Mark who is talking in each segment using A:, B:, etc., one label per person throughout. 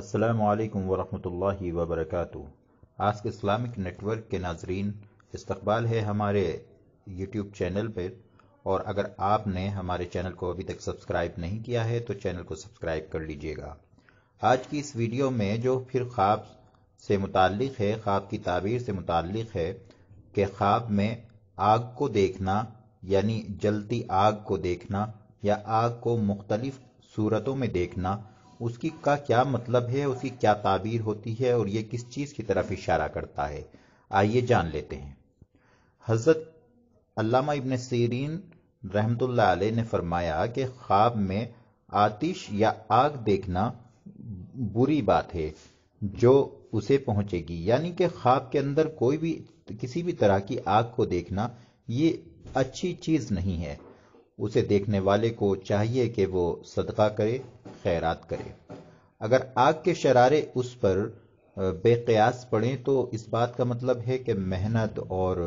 A: असलकम वरहल वबरक आज के इस्लामिक नेटवर्क के नाजरीन इस्तबाल है हमारे यूट्यूब चैनल पर और अगर आपने हमारे चैनल को अभी तक सब्सक्राइब नहीं किया है तो चैनल को सब्सक्राइब कर लीजिएगा आज की इस वीडियो में जो फिर ख्वाब से मुतक़ है ख्वाब की ताबीर से मुतक़ है कि ख्वाब में आग को देखना यानी जलती आग को देखना या आग को मुख्तलिफ सूरतों में देखना उसकी का क्या मतलब है उसकी क्या ताबीर होती है और ये किस चीज़ की तरफ इशारा करता है आइए जान लेते हैं हज़रत अल्लामा इबन सीरीन रहमतुल्लाह ने फरमाया कि ख्वाब में आतिश या आग देखना बुरी बात है जो उसे पहुंचेगी यानी कि ख्वाब के अंदर कोई भी किसी भी तरह की आग को देखना ये अच्छी चीज नहीं है उसे देखने वाले को चाहिए कि वो सदका करे खैरात करे अगर आग के शरारे उस पर बेकयास पड़े तो इस बात का मतलब है कि मेहनत और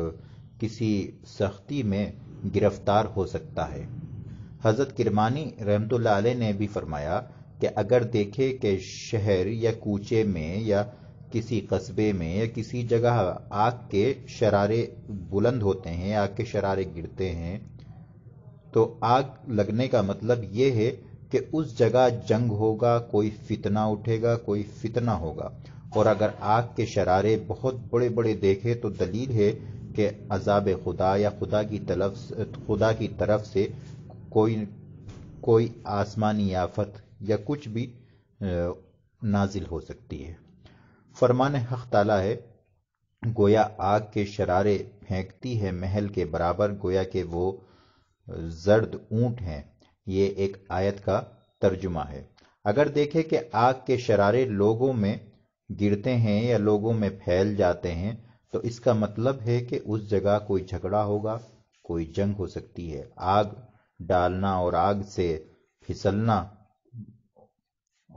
A: किसी सख्ती में गिरफ्तार हो सकता है हजरत किरमानी रहमतुल्लाह ने भी फरमाया कि अगर देखे कि शहर या कूचे में या किसी कस्बे में या किसी जगह आग के शरारे बुलंद होते हैं आग के शरारे गिरते हैं तो आग लगने का मतलब यह है कि उस जगह जंग होगा कोई फितना उठेगा कोई फितना होगा और अगर आग के शरारे बहुत बड़े बड़े देखे तो दलील है कि अजाब खुदा या खुदा की तरफ खुदा की तरफ से कोई कोई आसमानी आफत या कुछ भी नाजिल हो सकती है फरमान हक ताला है गोया आग के शरारे फेंकती है महल के बराबर गोया के वो जर्द ऊंट हैं ये एक आयत का तर्जुमा है अगर देखें कि आग के शरारे लोगों में गिरते हैं या लोगों में फैल जाते हैं तो इसका मतलब है कि उस जगह कोई झगड़ा होगा कोई जंग हो सकती है आग डालना और आग से फिसलना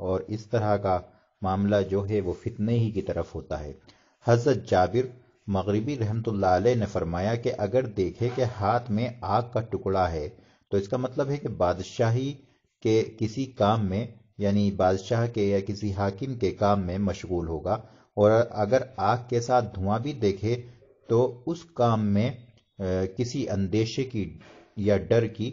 A: और इस तरह का मामला जो है वो फितने ही की तरफ होता है हजरत जाबिर मगरबी रहमत ने फरमाया कि अगर देखे कि हाथ में आग का टुकड़ा है तो इसका मतलब है कि बादशाही के किसी काम में यानी बादशाह के या किसी हाकिम के काम में मशगूल होगा और अगर आग के साथ धुआं भी देखे तो उस काम में आ, किसी अंदेशे की या डर की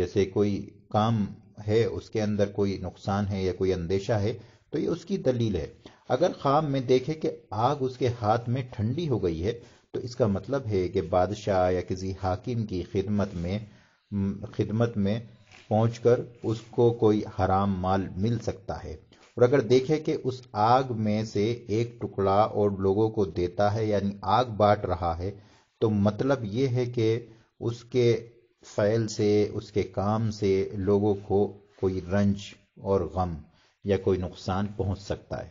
A: जैसे कोई काम है उसके अंदर कोई नुकसान है या कोई अंदेशा है तो ये उसकी दलील है अगर खाम में देखे कि आग उसके हाथ में ठंडी हो गई है तो इसका मतलब है कि बादशाह या किसी हाकिम की खिदमत में खिदमत में पहुंचकर उसको कोई हराम माल मिल सकता है और अगर देखे कि उस आग में से एक टुकड़ा और लोगों को देता है यानी आग बांट रहा है तो मतलब ये है कि उसके फैल से उसके काम से लोगों को कोई रंज और गम या कोई नुकसान पहुंच सकता है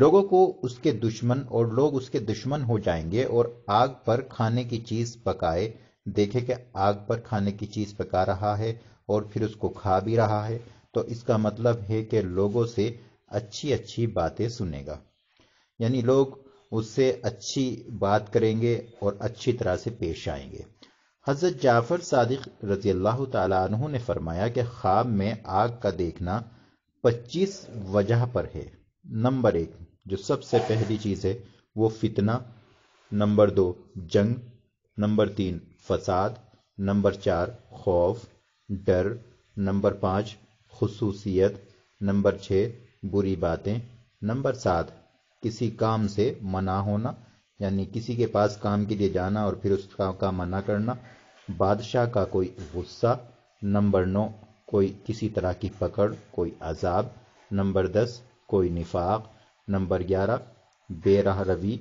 A: लोगों को उसके दुश्मन और लोग उसके दुश्मन हो जाएंगे और आग पर खाने की चीज पकाए देखे कि आग पर खाने की चीज पका रहा है और फिर उसको खा भी रहा है तो इसका मतलब है कि लोगों से अच्छी अच्छी बातें सुनेगा यानी लोग उससे अच्छी बात करेंगे और अच्छी तरह से पेश आएंगे हजरत जाफर सादिक रजी अल्लाह तु ने फरमाया कि ख्वाब में आग का देखना 25 वजह पर है नंबर एक जो सबसे पहली चीज है वो फितना नंबर दो जंग नंबर तीन फसाद नंबर चार खौफ डर नंबर पाँच खसूसियत नंबर छः बुरी बातें नंबर सात किसी काम से मना होना यानी किसी के पास काम के लिए जाना और फिर उसका काम मना करना बादशाह का कोई गुस्सा नंबर नौ कोई किसी तरह की पकड़ कोई अजाब नंबर दस कोई निफाक नंबर ग्यारह बेराह रवी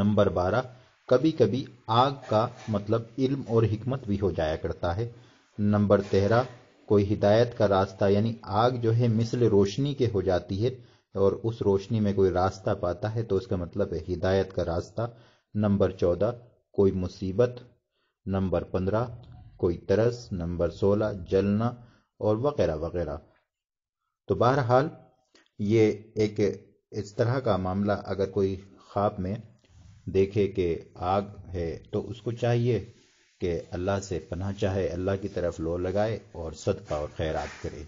A: नंबर बारह कभी कभी आग का मतलब इल्म और हिकमत भी हो जाया करता है नंबर तेरह कोई हिदायत का रास्ता यानी आग जो है मिसल रोशनी के हो जाती है और उस रोशनी में कोई रास्ता पाता है तो उसका मतलब है हिदायत का रास्ता नंबर चौदह कोई मुसीबत नंबर पंद्रह कोई तरस नंबर सोलह जलना और वगैरह वगैरह तो बहरहाल ये एक इस तरह का मामला अगर कोई ख्वाब में देखे कि आग है तो उसको चाहिए कि अल्लाह से पनाह चाहे अल्लाह की तरफ लो लगाए और सदका और खैरात करे